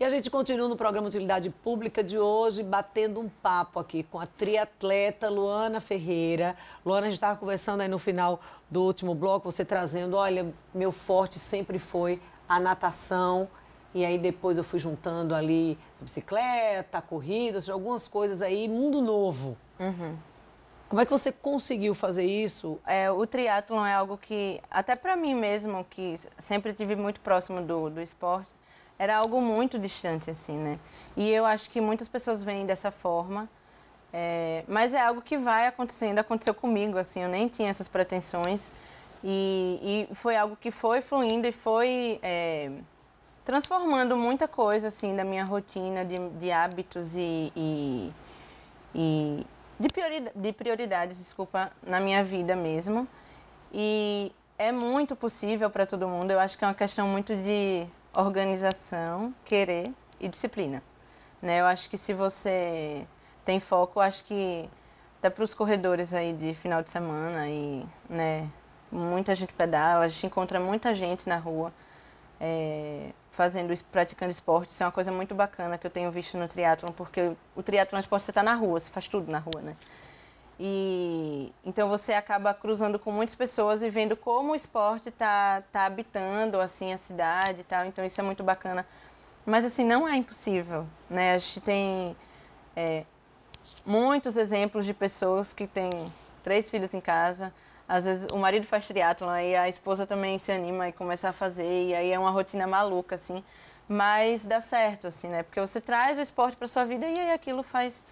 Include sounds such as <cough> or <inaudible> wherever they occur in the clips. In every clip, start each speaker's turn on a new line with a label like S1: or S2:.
S1: E a gente continua no programa Utilidade Pública de hoje, batendo um papo aqui com a triatleta Luana Ferreira. Luana, a gente estava conversando aí no final do último bloco, você trazendo, olha, meu forte sempre foi a natação. E aí depois eu fui juntando ali a bicicleta, a algumas coisas aí, mundo novo. Uhum. Como é que você conseguiu fazer isso? É, o
S2: triatlon é algo
S1: que, até para mim mesmo,
S2: que sempre tive muito próximo do, do esporte, era algo muito distante, assim, né? E eu acho que muitas pessoas veem dessa forma. É, mas é algo que vai acontecendo, aconteceu comigo, assim, eu nem tinha essas pretensões. E, e foi algo que foi fluindo e foi é, transformando muita coisa, assim, da minha rotina, de, de hábitos e, e, e de, de prioridades, desculpa, na minha vida mesmo. E é muito possível para todo mundo, eu acho que é uma questão muito de organização, querer e disciplina. Né? Eu acho que se você tem foco, acho que até para os corredores aí de final de semana e né, muita gente pedala, a gente encontra muita gente na rua é, fazendo praticando esporte. Isso é uma coisa muito bacana que eu tenho visto no triatlon, porque o triatlon esporte você está na rua, você faz tudo na rua, né? E então você acaba cruzando com muitas pessoas e vendo como o esporte tá, tá habitando assim a cidade e tal. Então isso é muito bacana. Mas assim não é impossível, né? A gente tem é, muitos exemplos de pessoas que têm três filhos em casa. Às vezes o marido faz triatlon e a esposa também se anima e começa a fazer e aí é uma rotina maluca assim, mas dá certo assim, né? Porque você traz o esporte para sua vida e aí aquilo faz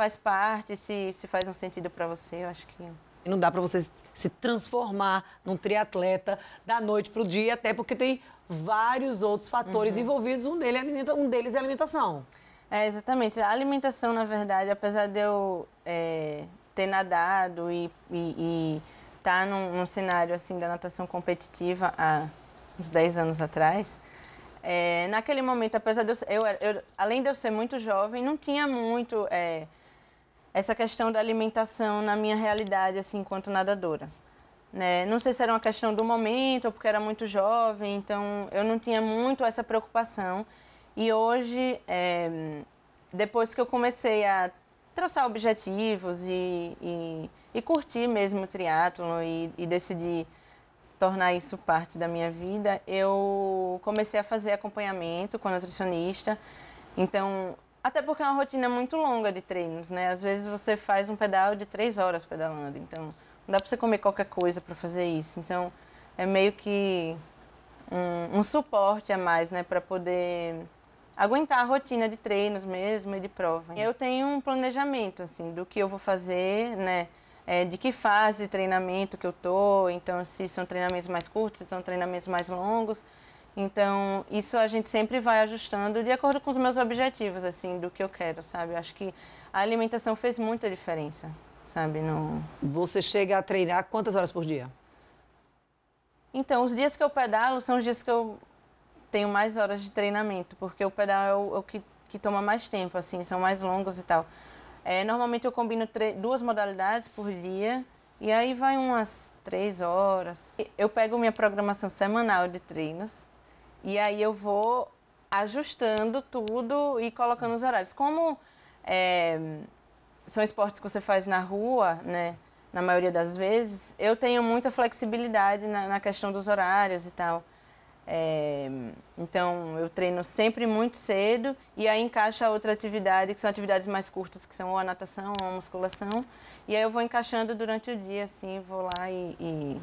S2: faz parte, se, se faz um sentido para você, eu
S1: acho que. E não dá para você se transformar num triatleta da noite para o dia, até porque tem vários outros fatores uhum. envolvidos. Um, dele um deles é a alimentação.
S2: É, exatamente. A alimentação, na verdade, apesar de eu é, ter nadado e estar tá num, num, cenário assim da natação competitiva há uns 10 anos atrás, é, naquele momento, apesar de eu, eu, eu, além de eu ser muito jovem, não tinha muito. É, essa questão da alimentação na minha realidade, assim, enquanto nadadora. Né? Não sei se era uma questão do momento ou porque era muito jovem, então eu não tinha muito essa preocupação. E hoje, é, depois que eu comecei a traçar objetivos e, e, e curtir mesmo o triatlon e, e decidir tornar isso parte da minha vida, eu comecei a fazer acompanhamento com a nutricionista. Então, até porque é uma rotina muito longa de treinos, né? Às vezes você faz um pedal de três horas pedalando, então não dá para você comer qualquer coisa para fazer isso. Então é meio que um, um suporte a mais, né, para poder aguentar a rotina de treinos mesmo e de prova. Eu tenho um planejamento assim do que eu vou fazer, né? É, de que fase de treinamento que eu tô, então se são treinamentos mais curtos, se são treinamentos mais longos. Então, isso a gente sempre vai ajustando de acordo com os meus objetivos, assim, do que eu quero, sabe? acho que a alimentação fez muita diferença,
S1: sabe? No... Você chega a treinar quantas horas por dia?
S2: Então, os dias que eu pedalo são os dias que eu tenho mais horas de treinamento, porque o pedal é o, é o que, que toma mais tempo, assim, são mais longos e tal. É, normalmente eu combino duas modalidades por dia, e aí vai umas três horas. Eu pego minha programação semanal de treinos e aí eu vou ajustando tudo e colocando os horários. Como é, são esportes que você faz na rua, né? Na maioria das vezes, eu tenho muita flexibilidade na, na questão dos horários e tal. É, então eu treino sempre muito cedo e aí encaixa outra atividade, que são atividades mais curtas, que são ou a natação ou a musculação. E aí eu vou encaixando durante o dia, assim, vou lá e, e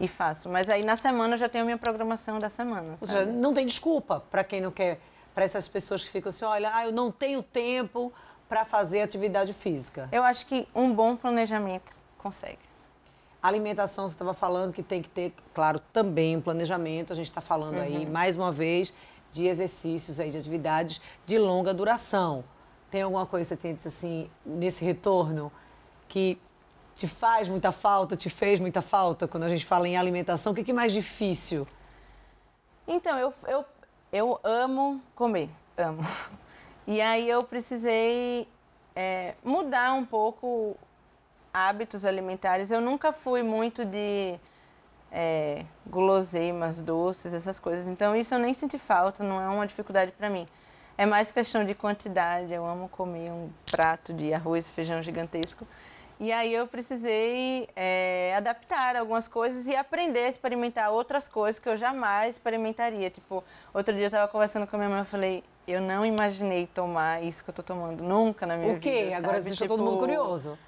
S2: e faço. Mas aí na semana eu já tenho a minha
S1: programação da semana. Ou seja, não tem desculpa para quem não quer, para essas pessoas que ficam assim, olha, ah, eu não tenho tempo para fazer atividade física. Eu acho que um
S2: bom planejamento consegue.
S1: alimentação, você estava falando que tem que ter, claro, também um planejamento. A gente está falando uhum. aí, mais uma vez, de exercícios aí, de atividades de longa duração. Tem alguma coisa que você tem assim, nesse retorno, que te faz muita falta, te fez muita falta quando a gente fala em alimentação? O que é mais difícil?
S2: Então, eu, eu, eu amo comer, amo. <laughs> E aí eu precisei é, mudar um pouco hábitos alimentares. Eu nunca fui muito de é, guloseimas, doces, essas coisas. Então isso eu nem senti falta, não é uma dificuldade para mim. É mais questão de quantidade. Eu amo comer um prato de arroz e feijão gigantesco. E aí eu precisei é, adaptar algumas coisas e aprender a experimentar outras coisas que eu jamais experimentaria. Tipo, outro dia eu estava conversando com a minha mãe e falei, eu não imaginei tomar isso que eu tô tomando nunca na minha vida. O quê? Vida, Agora deixou tipo, todo mundo tipo, curioso.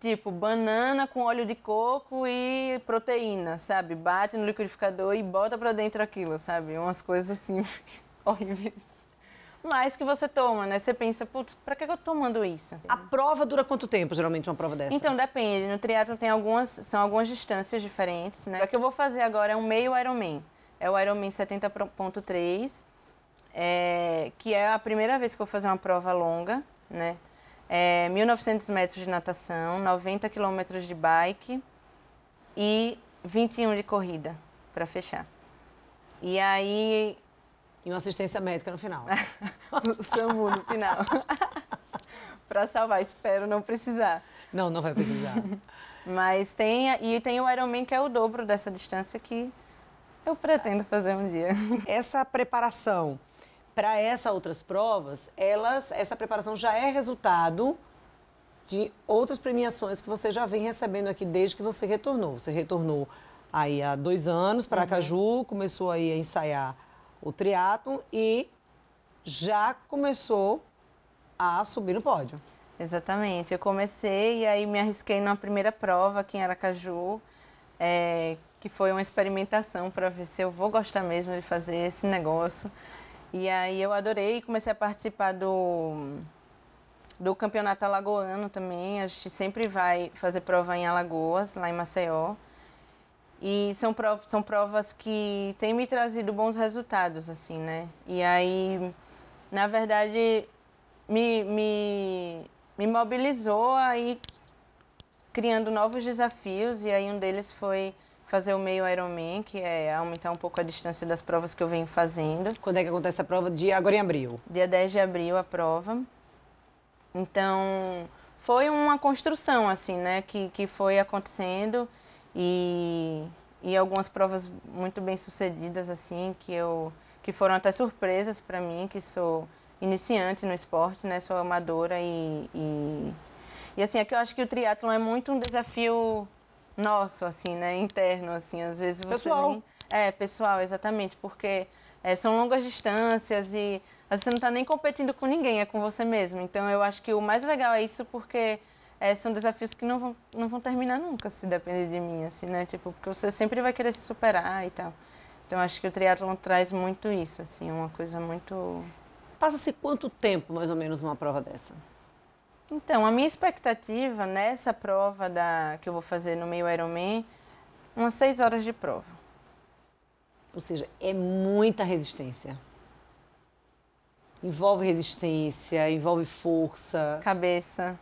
S2: Tipo, banana com óleo de coco e proteína, sabe? Bate no liquidificador e bota pra dentro aquilo, sabe? Umas coisas assim <laughs> horríveis mais que você toma, né? Você pensa, putz, pra que eu tô tomando isso? A
S1: prova dura quanto tempo, geralmente, uma prova dessa? Então,
S2: depende. No triatlon tem algumas, são algumas distâncias diferentes, né? O que eu vou fazer agora é um meio Ironman. É o Ironman 70.3, é, que é a primeira vez que eu vou fazer uma prova longa, né? É, 1.900 metros de natação, 90 quilômetros de bike e 21 de corrida para
S1: fechar. E aí e uma assistência médica no final. <laughs> o SAMU no final. <laughs> para salvar, espero não precisar. Não, não vai precisar.
S2: <laughs> Mas tem, e tem o Ironman que é o dobro dessa distância que
S1: eu pretendo fazer um dia. Essa preparação para essas outras provas, elas, essa preparação já é resultado de outras premiações que você já vem recebendo aqui desde que você retornou. Você retornou aí há dois anos para uhum. Caju, uhum. começou aí a ensaiar o triatlon e já começou a subir no pódio. Exatamente. Eu comecei e aí me
S2: arrisquei na primeira prova aqui em Aracaju, é, que foi uma experimentação para ver se eu vou gostar mesmo de fazer esse negócio. E aí eu adorei e comecei a participar do, do campeonato alagoano também. A gente sempre vai fazer prova em Alagoas, lá em Maceió. E são, provas, são provas que têm me trazido bons resultados, assim, né? E aí, na verdade, me, me, me mobilizou aí criando novos desafios. E aí um deles foi fazer o meio Ironman, que é aumentar um pouco a distância das provas que eu venho fazendo. Quando é que acontece a prova? Dia agora em abril. Dia 10 de abril a prova. Então, foi uma construção, assim, né? Que, que foi acontecendo e, e algumas provas muito bem sucedidas assim que eu que foram até surpresas para mim que sou iniciante no esporte, né? Sou amadora e, e, e assim é que eu acho que o triatlo é muito um desafio nosso assim, né? Interno assim, às vezes você pessoal. Nem... é pessoal exatamente porque é, são longas distâncias e você não está nem competindo com ninguém, é com você mesmo. Então eu acho que o mais legal é isso porque é, são desafios que não vão, não vão terminar nunca, se depender de mim, assim, né? Tipo, porque você sempre vai querer se superar e tal. Então, acho que o triatlon traz muito isso, assim, uma coisa muito... Passa-se quanto
S1: tempo, mais ou menos, numa prova dessa?
S2: Então, a minha expectativa nessa prova da, que eu vou fazer no meio Ironman, umas seis horas de prova.
S1: Ou seja, é muita resistência. Envolve resistência, envolve força. Cabeça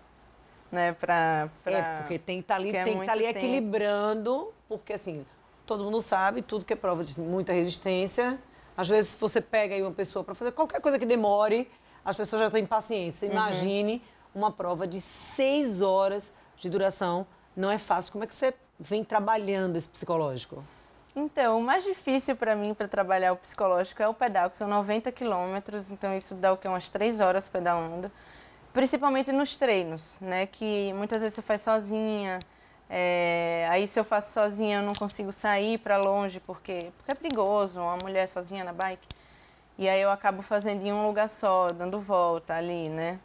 S1: né? Pra, pra... É, porque tem que estar tá ali, é tem é que tá ali equilibrando, porque assim, todo mundo sabe, tudo que é prova de muita resistência. Às vezes você pega aí uma pessoa para fazer qualquer coisa que demore, as pessoas já estão impacientes. Uhum. Imagine uhum. uma prova de seis horas de duração. Não é fácil. Como é que você vem trabalhando esse psicológico?
S2: Então, o mais difícil para mim para trabalhar o psicológico é o pedal, que são 90 quilômetros, então isso dá o que? Umas três horas pedalando principalmente nos treinos, né? Que muitas vezes você faz sozinha. É, aí se eu faço sozinha eu não consigo sair para longe porque, porque é perigoso uma mulher sozinha na bike. E aí eu acabo fazendo em um lugar só, dando volta ali, né?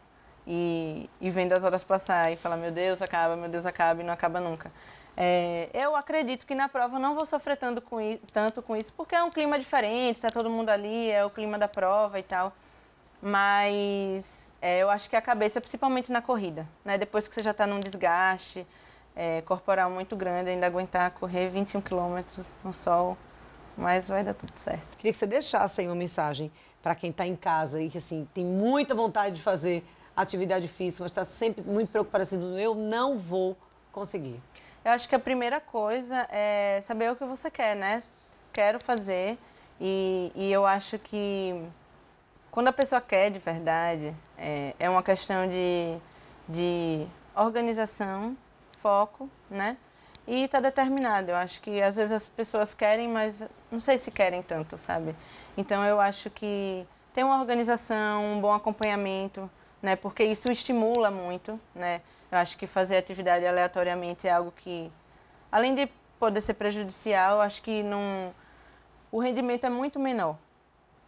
S2: E, e vendo as horas passar e falar, meu Deus, acaba, meu Deus, acaba e não acaba nunca. É, eu acredito que na prova não vou sofrer tanto com, tanto com isso, porque é um clima diferente, tá todo mundo ali, é o clima da prova e tal. Mas é, eu acho que a cabeça, principalmente na corrida, né? Depois que você já está num desgaste é, corporal muito grande, ainda aguentar correr 21 quilômetros no sol, mas vai dar tudo certo.
S1: Queria que você deixasse aí uma mensagem para quem está em casa e que assim tem muita vontade de fazer atividade física, mas está sempre muito preocupado assim, eu não vou conseguir.
S2: Eu acho que a primeira coisa é saber o que você quer, né? Quero fazer e, e eu acho que quando a pessoa quer de verdade, é, é uma questão de, de organização, foco, né? E está determinado. Eu acho que às vezes as pessoas querem, mas não sei se querem tanto, sabe? Então eu acho que tem uma organização, um bom acompanhamento, né? Porque isso estimula muito, né? Eu acho que fazer atividade aleatoriamente é algo que, além de poder ser prejudicial, acho que não, o rendimento é muito menor,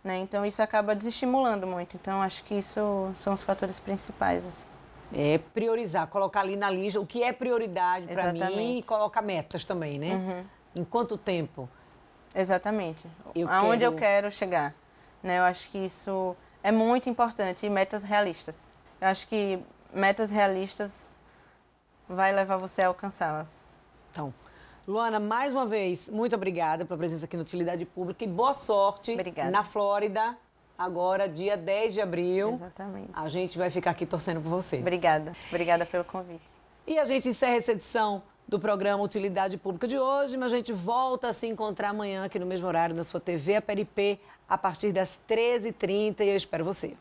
S2: né? Então isso acaba desestimulando muito. Então acho que isso são os fatores
S1: principais. Assim. É priorizar, colocar ali na lista o que é prioridade para mim e colocar metas também, né? Uhum. Em quanto tempo?
S2: Exatamente.
S1: Eu Aonde quero... eu
S2: quero chegar. Né? Eu acho que isso é muito importante e metas realistas. Eu acho que metas realistas vai levar você a alcançá-las. Então,
S1: Luana, mais uma vez, muito obrigada pela presença aqui no Utilidade Pública e boa sorte obrigada. na Flórida. Agora, dia 10 de abril. Exatamente. A gente vai ficar aqui torcendo por você. Obrigada. Obrigada pelo convite. E a gente encerra essa edição do programa Utilidade Pública de hoje, mas a gente volta a se encontrar amanhã aqui no mesmo horário na sua TV, a Peripê, a partir das 13h30 e eu espero você.